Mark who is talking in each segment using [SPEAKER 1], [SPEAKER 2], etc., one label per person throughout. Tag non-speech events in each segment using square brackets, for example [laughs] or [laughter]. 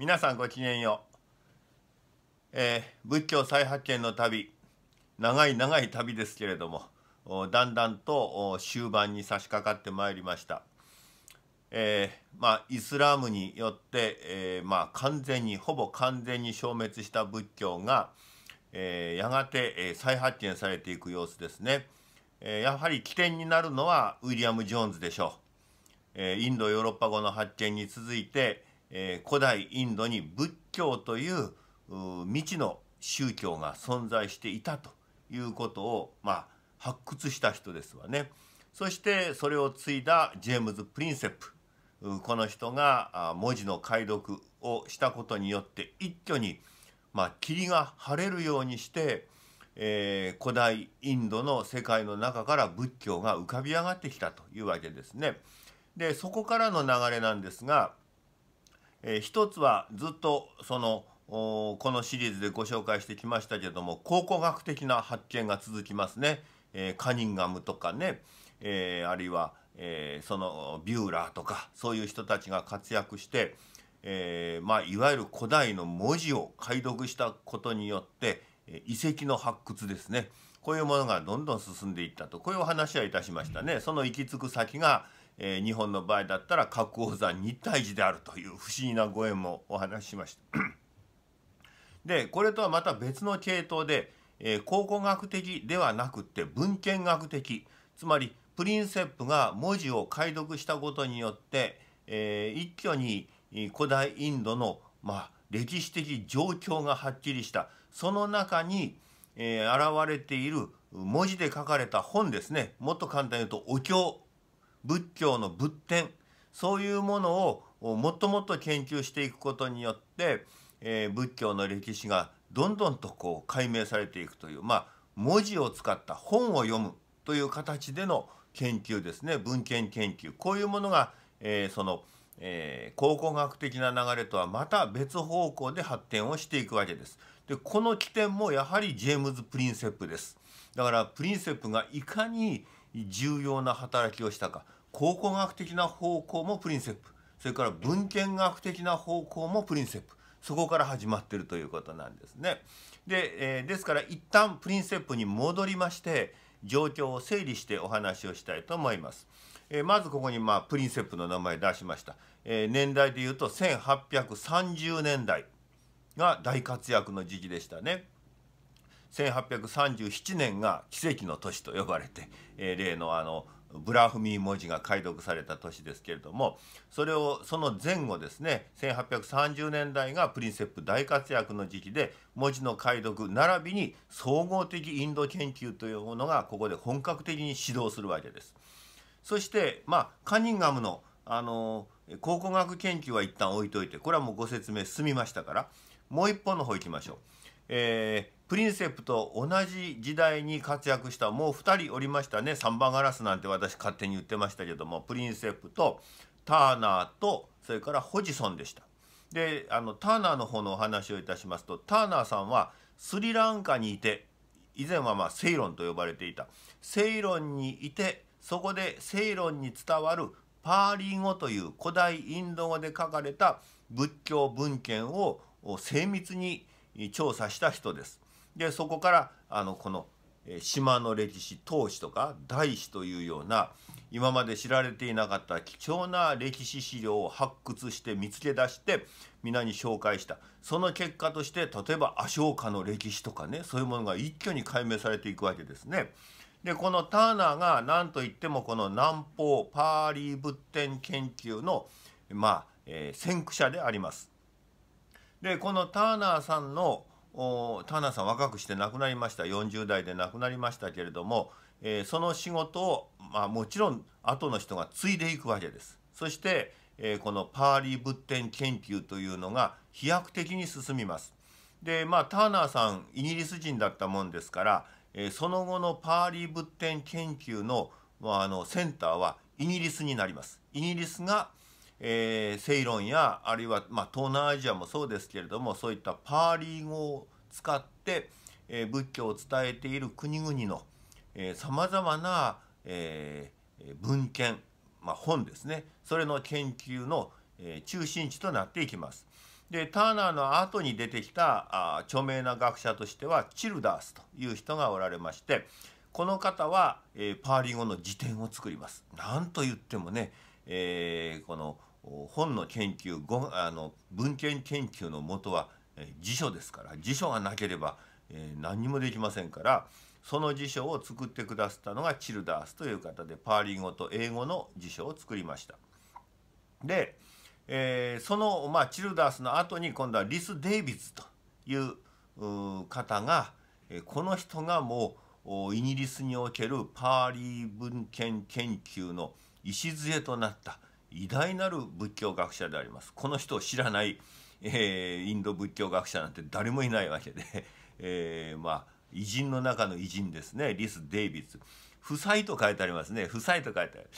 [SPEAKER 1] 皆さんごきげんよう、えー、仏教再発見の旅長い長い旅ですけれどもだんだんと終盤に差し掛かってまいりました、えー、まあ、イスラームによって、えー、まあ、完全にほぼ完全に消滅した仏教が、えやがて、え再発見されていく様子ですね、えやはり起点になるのはウィリアム・ジョーンズでしょう、えインドヨーロッパ語の発見に続いてえー、古代インドに仏教という未知の宗教が存在していたということを、まあ、発掘した人ですわね。そしてそれを継いだジェームズ・プリンセップこの人が文字の解読をしたことによって一挙に、まあ、霧が晴れるようにして、えー、古代インドの世界の中から仏教が浮かび上がってきたというわけですね。でそこからの流れなんですがえー、一つはずっとそのこのシリーズでご紹介してきましたけども考古学的な発見が続きますね、えー、カニンガムとかね、えー、あるいは、えー、そのビューラーとかそういう人たちが活躍して、えーまあ、いわゆる古代の文字を解読したことによって遺跡の発掘ですねこういうものがどんどん進んでいったとこういうお話はいたしましたね。その行き着く先がえー、日本の場合だったら核王山日体寺であるという不思議なご縁もお話ししました。[clears throat] でこれとはまた別の系統で、えー、考古学的ではなくって文献学的つまりプリンセップが文字を解読したことによって、えー、一挙に古代インドの、まあ、歴史的状況がはっきりしたその中に、えー、現れている文字で書かれた本ですねもっと簡単に言うとお経仏教の仏典そういうものをもっともっと研究していくことによって、えー、仏教の歴史がどんどんとこう解明されていくというまあ文字を使った本を読むという形での研究ですね文献研究こういうものが、えー、その、えー、考古学的な流れとはまた別方向で発展をしていくわけです。でこの起点もやはりジェームズ・プリンセップです。だからプリンセップがいかに重要な働きをしたか考古学的な方向もプリンセップそれから文献学的な方向もプリンセップそこから始まってるということなんですね。で,、えー、ですから一旦プリンセプに戻りまして状況を整理してお話をしたいと思います。えー、まずここに、まあ、プリンセプの名前出しました。えー、年代でいうと1830年代が大活躍の時期でしたね。1837年が奇跡の年と呼ばれて、えー、例のあの「ブラフミー文字が解読された年ですけれどもそれをその前後ですね1830年代がプリンセップ大活躍の時期で文字の解読並びに総合的インド研究というものがここで本格的に始動するわけです。そしてまあカニンガムのあの考古学研究は一旦置いといてこれはもうご説明済みましたからもう一本の方行きましょう。えープリンセプと同じ時代に活躍したもう2人おりましたね三番ガラスなんて私勝手に言ってましたけどもプリンセプとターナーとそれからホジソンでした。であのターナーの方のお話をいたしますとターナーさんはスリランカにいて以前はまあセイロンと呼ばれていたセイロンにいてそこでセイロンに伝わるパーリ語という古代インド語で書かれた仏教文献を精密に調査した人です。でそこからあのこの島の歴史当史とか大史というような今まで知られていなかった貴重な歴史資料を発掘して見つけ出して皆に紹介したその結果として例えばアショカの歴史とかねそういうものが一挙に解明されていくわけですね。でこのターナーが何といってもこの南方パーリー仏典研究のまあ、えー、先駆者であります。でこのターナーさんのターナーさん若くして亡くなりました40代で亡くなりましたけれども、えー、その仕事を、まあ、もちろん後の人が継いでいくわけです。そして、えー、このパーリー仏典研究というのが飛躍的に進みます。でまあターナーさんイギリス人だったもんですから、えー、その後のパーリー仏典研究の,、まあ、あのセンターはイギリスになります。イギリスがえー、セイロンやあるいは、まあ、東南アジアもそうですけれどもそういったパーリー語を使って、えー、仏教を伝えている国々のさまざまな、えー、文献、まあ、本ですねそれの研究の、えー、中心地となっていきます。でターナーの後に出てきたあ著名な学者としてはチルダースという人がおられましてこの方は、えー、パーリー語の辞典を作ります。なんと言ってもね、えー、この「本の研究ごあの文献研究のもとは、え辞書ですから辞書がなければ、え何にもできませんからその辞書を作ってくださったのがチルダースという方でパーリ語と英語の辞書を作りました。で、えー、その、まあ、チルダースの後に今度はリス・デイビズという方が、えこの人がもうイギリスにおけるパーリー文献研究の礎となった偉大なる仏教学者でありますこの人を知らない、えー、インド仏教学者なんて誰もいないわけで、[laughs] えー、まあ偉人の中の偉人ですねリス・デイビス夫妻と書いてありますね夫妻と書いてある、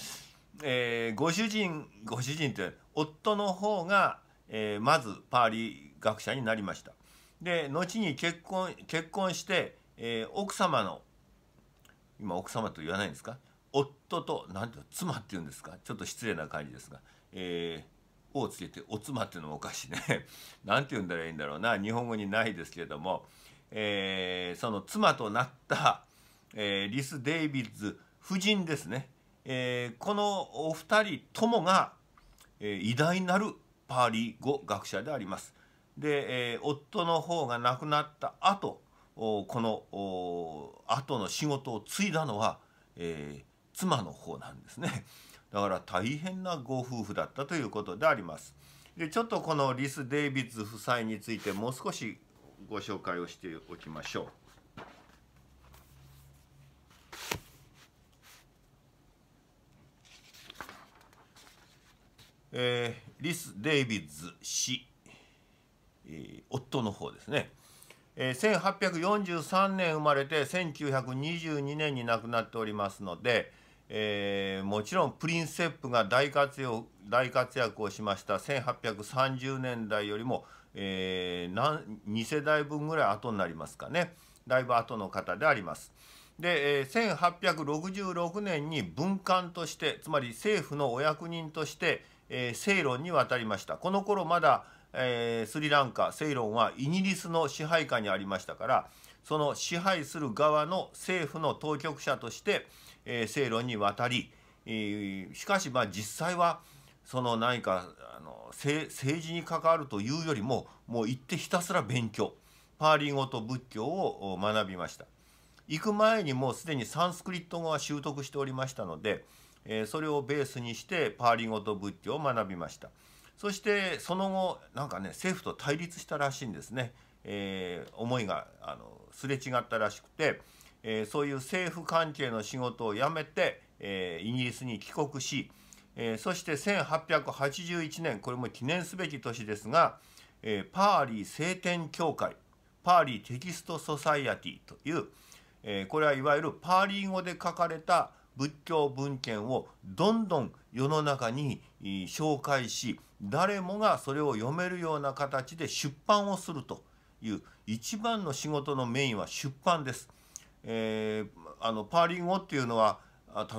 [SPEAKER 1] えー、ご主人ご主人って夫の方が、えー、まずパーリー学者になりましたで後に結婚結婚して、えー、奥様の今奥様と言わないんですか夫と何ていうの妻っていうんですかちょっと失礼な感じですが、えー、をつけてお妻っていうのもおかしいね何 [laughs] て言うんだらいいんだろうな日本語にないですけれども、えー、その妻となった、えー、リス・デイビッズ夫人ですね、えー、このお二人ともが、えー、偉大なるパーリー語学者であります。で、えー、夫の方が亡くなった後この後の仕事を継いだのは、えー、妻の方なんですね。だから大変なご夫婦だったということであります。でちょっとこのリス・デイビッズ夫妻についてもう少しご紹介をしておきましょう。えー、リス・デイビッズ氏、えー、夫の方ですね、えー、1843年生まれて1922年に亡くなっておりますので、えー、もちろんプリンセップが大活用大活躍をしました1830年代よりも、えー、何2世代分ぐらい後になりますかねだいぶ後の方であります。で、えー、1866年に文官としてつまり政府のお役人として、えー、正論に渡りました。この頃まだえー、スリランカセイロンはイギリスの支配下にありましたからその支配する側の政府の当局者として、えー、セイロンに渡り、えー、しかしまあ実際はその何かあの政治に関わるというよりももう行ってひたすら勉強パーリー語と仏教を学びました行く前にもうすでにサンスクリット語は習得しておりましたので、えー、それをベースにしてパーリー語と仏教を学びました。そしてその後なんかね政府と対立したらしいんですね、えー、思いがあのすれ違ったらしくて、えー、そういう政府関係の仕事を辞めて、えー、イギリスに帰国し、えそして1881年これも記念すべき年ですが、えパーリー聖典協会パーリーテキスト・ソサイアティという、えこれはいわゆるパーリー語で書かれた仏教文献をどんどん世の中に紹介し誰もがそれを読めるような形で出版をするという一番の仕事のメインは出版です。えー、あのパーリン語っていうのは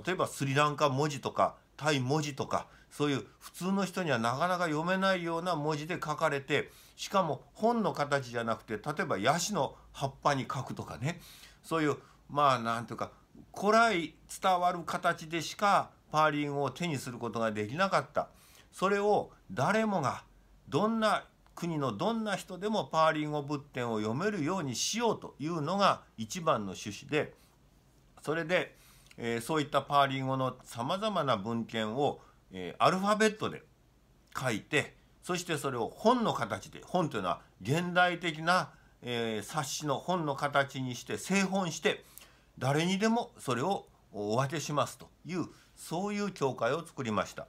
[SPEAKER 1] 例えばスリランカ文字とかタイ文字とかそういう普通の人にはなかなか読めないような文字で書かれてしかも本の形じゃなくて例えばヤシの葉っぱに書くとかねそういうまあなんていうか古来伝わる形でしかパーリンを手にすることができなかったそれを誰もがどんな国のどんな人でもパーリン語仏典を読めるようにしようというのが一番の趣旨でそれで、えー、そういったパーリン語のさまざまな文献を、えー、アルファベットで書いてそしてそれを本の形で本というのは現代的な、えー、冊子の本の形にして製本して誰にでもそれをお分けしますというそういう教会を作りました。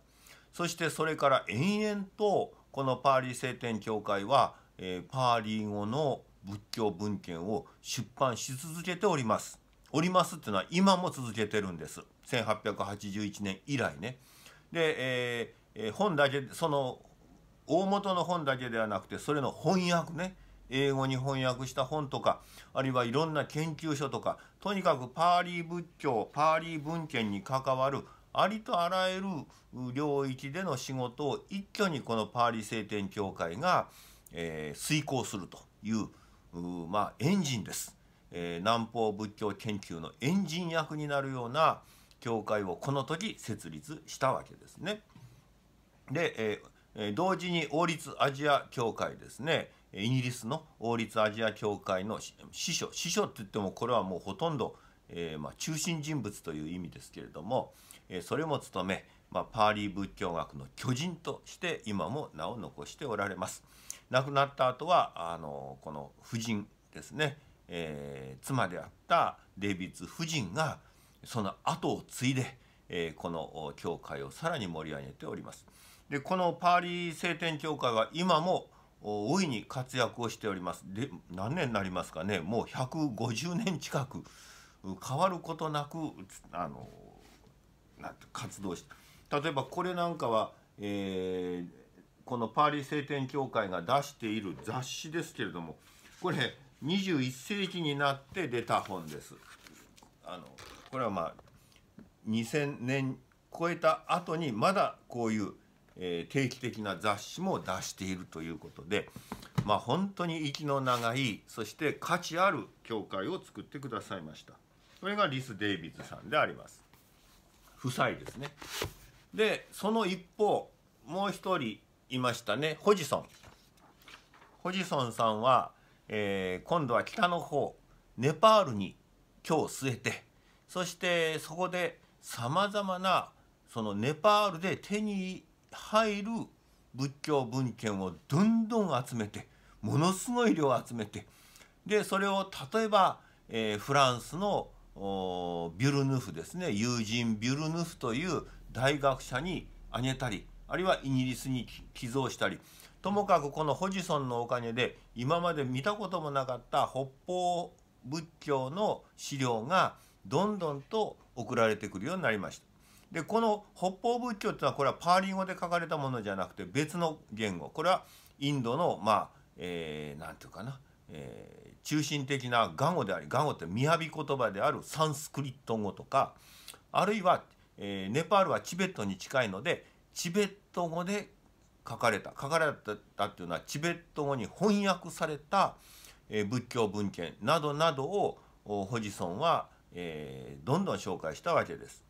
[SPEAKER 1] そしてそれから延々とこのパーリー聖典教会は、えパーリー語の仏教文献を出版し続けております。おりますっていうのは今も続けてるんです。1881年以来ね。で、えー、本だけ、その大元の本だけではなくて、それの翻訳ね。英語に翻訳した本とか、あるいはいろんな研究書とか、とにかくパーリー仏教、パーリー文献に関わるありとあらゆる領域での仕事を一挙にこのパーリー聖典教会が、えー、遂行するというまあ、エンジンです、えー、南方仏教研究のエンジン役になるような教会をこの時設立したわけですね。で、えー、同時に王立アジア教会ですねイギリスの王立アジア教会の司書司書って言ってもこれはもうほとんど、えー、まあ、中心人物という意味ですけれども、それも務め、まあ、パーリー仏教学の巨人として今も名を残しておられます。亡くなった後はあのこの夫人ですね、えー、妻であったデイビッツ夫人がその後を継いで、えー、この教会をさらに盛り上げております。でこのパーリー聖典教会は今も大いに活躍をしております。で何年になりますかねもう150年近く変わることなくあの活動して例えばこれなんかは、えー、このパーリー聖典協会が出している雑誌ですけれどもこれ21世紀になって出た本です。あのこれはまあ2000年超えた後にまだこういう、えー、定期的な雑誌も出しているということで、まあ、本当に息の長いそして価値ある教会を作ってくださいました。それがリス・デイビズさんであります。夫妻ですね。で、その一方、もう一人いましたね、ホジソン。ホジソンさんは、えー、今度は北の方、ネパールに今日据えて、そしてそこでさまざまなそのネパールで手に入る仏教文献をどんどん集めてものすごい量集めてでそれを例えば、えー、フランスのビュルヌフですね友人ビュルヌフという大学者にあげたりあるいはイギリスに寄贈したりともかくこのホジソンのお金で今まで見たこともなかった北方仏教の資料がどんどんと送られてくるようになりました。でこの北方仏教っていうのはこれはパーリン語で書かれたものじゃなくて別の言語これはインドのまあ何、えー、て言うかなえー、中心的な言語であり言語って雅言葉であるサンスクリット語とかあるいは、えー、ネパールはチベットに近いのでチベット語で書かれた書かれたっていうのはチベット語に翻訳された、えー、仏教文献などなどをホジソンは、えー、どんどん紹介したわけです。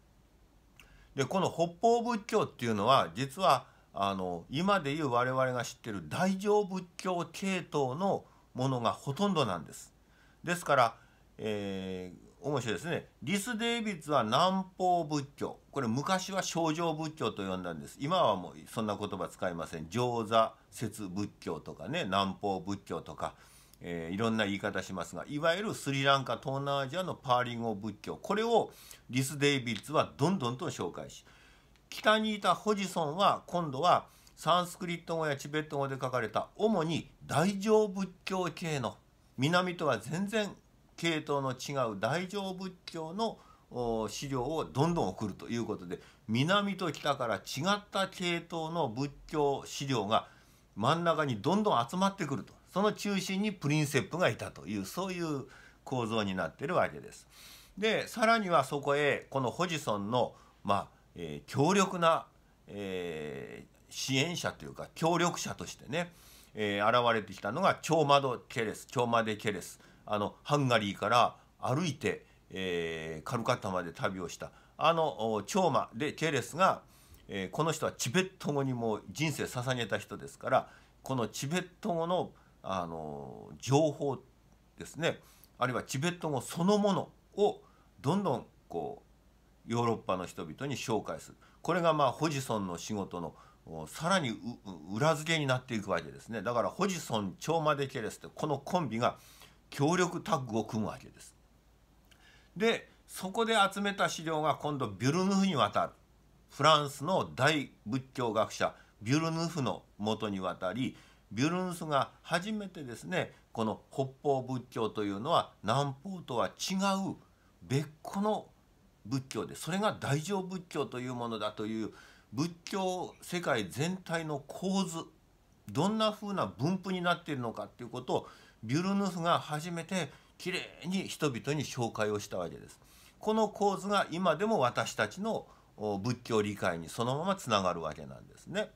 [SPEAKER 1] でこの北方仏教っていうのは実はあの今でいう我々が知ってる大乗仏教系統のものがほとんどなんです。ですから、えー、面白いですね。リス・デイビッツは南方仏教。これ昔は正常仏教と呼んだんです。今はもうそんな言葉使いません。上座説仏教とかね、南方仏教とか、えー、いろんな言い方しますが、いわゆるスリランカ、東南アジアのパーリン語仏教。これをリス・デイビッツはどんどんと紹介し、北にいたホジソンは今度は、サンスクリット語やチベット語で書かれた主に大乗仏教系の南とは全然系統の違う大乗仏教の資料をどんどん送るということで南と北から違った系統の仏教資料が真ん中にどんどん集まってくるとその中心にプリンセップがいたというそういう構造になってるわけです。でさらにはそこへこのホジソンの、まあえー、強力な、えー、支援者というか協力者としてね、えー、現れてきたのがチョーマド・ケレスチョーマデ・ケレスあのハンガリーから歩いて、えー、カルカッタまで旅をしたあのチョーマでケレスが、えー、この人はチベット語にも人生捧げた人ですからこのチベット語のあの情報ですねあるいはチベット語そのものをどんどんこうヨーロッパの人々に紹介するこれがまあホジソンの仕事のさらに裏付けになっていくわけですねだからホジソン超マデケレスってこのコンビが協力タッグを組むわけですでそこで集めた資料が今度ビュルヌフに渡るフランスの大仏教学者ビュルヌフのもとに渡りビュルヌフが初めてですねこの北方仏教というのは南方とは違う別個の仏教でそれが大乗仏教というものだという仏教世界全体の構図どんな風な分布になっているのかっていうことをビュルヌフが初めてきれいに人々に紹介をしたわけです。この構図が今でも私たちの仏教理解にそのままつながるわけなんですね。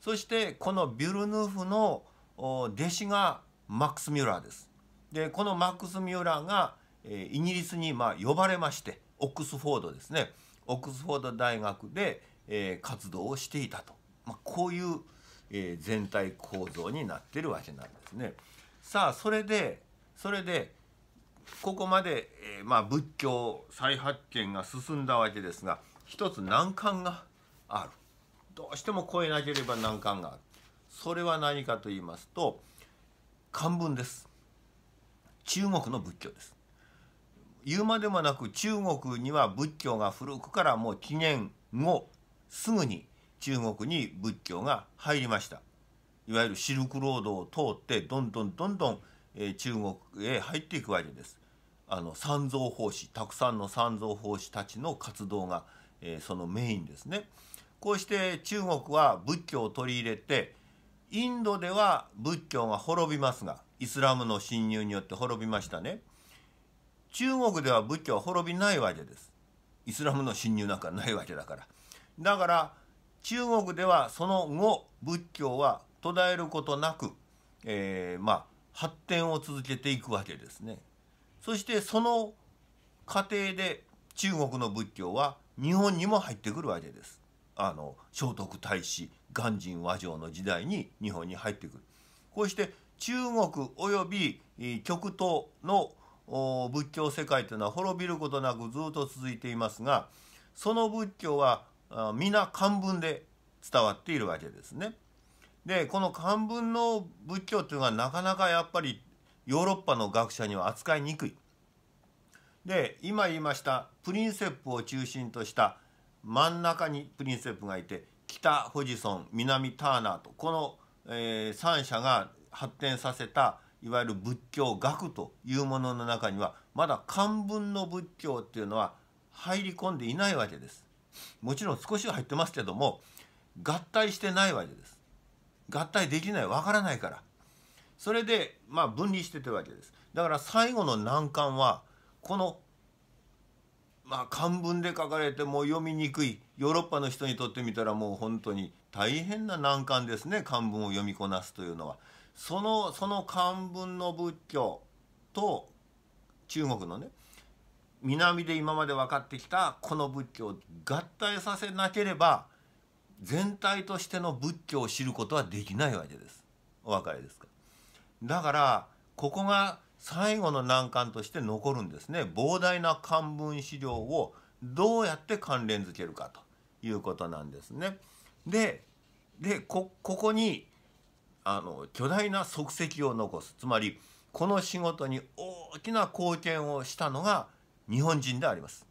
[SPEAKER 1] そしてこのビュルヌーフの弟子がマックス・ミューラーです。でこのマックス・ミューラーがイギリスにまあ呼ばれましてオックスフォードですねオックスフォード大学でえー、活動をしていたと、まあ、こういう、えー、全体構造になってるわけなんですね。さあそれでそれでここまで、えー、まあ、仏教再発見が進んだわけですが一つ難関があるどうしても超えなければ難関があるそれは何かと言いますと漢文です中国の仏教です言うまでもなく中国には仏教が古くからもう紀元後すぐに中国に仏教が入りましたいわゆるシルクロードを通ってどんどんどんどん、え中国へ入っていくわけですあの三蔵法師たくさんの三蔵法師たちの活動が、えそのメインですねこうして中国は仏教を取り入れてインドでは仏教が滅びますがイスラムの侵入によって滅びましたね中国では仏教は滅びないわけですイスラムの侵入なんかないわけだからだから中国ではその後仏教は途絶えることなく、えー、まあ発展を続けていくわけですね。そしてその過程で中国の仏教は日本にも入ってくるわけです。あの聖徳太子鑑真和上の時代に日本に入ってくる。こうして中国および極東の仏教世界というのは滅びることなくずっと続いていますがその仏教は皆漢文で伝わっているわけですね。でこの漢文の仏教というのはなかなかやっぱりヨーロッパの学者には扱いにくい。で今言いましたプリンセップを中心とした真ん中にプリンセップがいて北ホジソン南ターナーとこの、えー、3社が発展させたいわゆる仏教学というものの中にはまだ漢文の仏教っていうのは入り込んでいないわけです。もちろん少しは入ってますけども合体してないわけです合体できないわからないからそれでまあ分離しててわけですだから最後の難関はこのまあ漢文で書かれてもう読みにくいヨーロッパの人にとってみたらもう本当に大変な難関ですね漢文を読みこなすというのはそのその漢文の仏教と中国のね南で今まで分かってきたこの仏教を合体させなければ全体としての仏教を知ることはできないわけです。お分かりですかだからここが最後の難関として残るんですね膨大な漢文資料をどうやって関連づけるかということなんですね。ででここにあの巨大な足跡を残すつまりこの仕事に大きな貢献をしたのが日本人であります。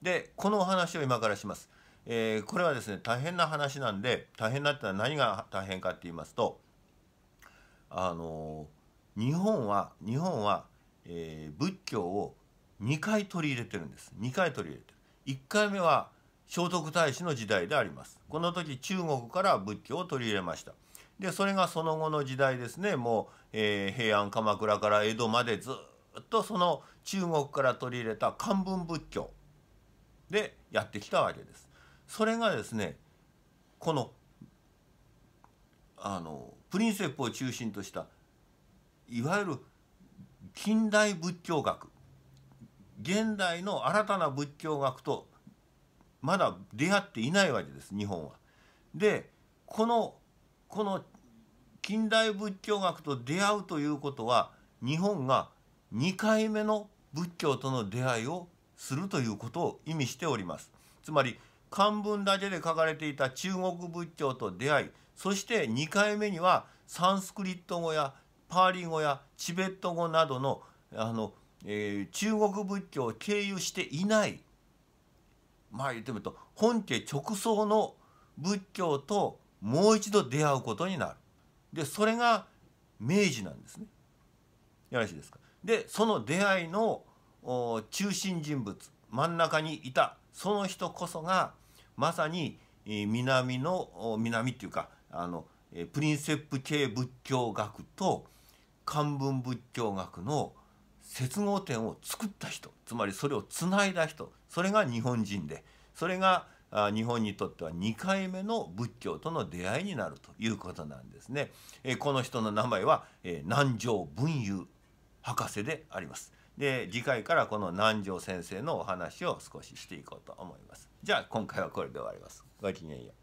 [SPEAKER 1] でこのお話を今からします。えー、これはですね大変な話なんで大変なってのは何が大変かって言いますとあのー、日本は日本は、えー、仏教を2回取り入れてるんです2回取り入れてる1回目は聖徳太子の時代でありますこの時中国から仏教を取り入れましたでそれがその後の時代ですねもう、え平安鎌倉から江戸までずっとその中国から取り入れた漢文仏教でやってきたわけです。それがですねこのあのプリンセップを中心としたいわゆる近代仏教学現代の新たな仏教学とまだ出会っていないわけです日本は。でこのこの近代仏教学と出会うということは日本が2回目の仏教との出会いをするということを意味しております。つまり漢文だけで書かれていた中国仏教と出会いそして2回目にはサンスクリット語やパーリ語やチベット語などのあの、えー、中国仏教を経由していないまあ言ってみると本家直送の仏教ともう一度出会うことになる。でそれが明治なんですね。よろしいですかでその出会いの中心人物真ん中にいたその人こそがまさに南の南っていうかあのプリンセップ系仏教学と漢文仏教学の接合点を作った人つまりそれをつないだ人それが日本人でそれが日本にとっては2回目の仏教との出会いになるということなんですね。この人の名前は南条文雄博士であります。で次回からこの南條先生のお話を少ししていこうと思います。じゃあ今回はこれで終わります。ごきげんよう。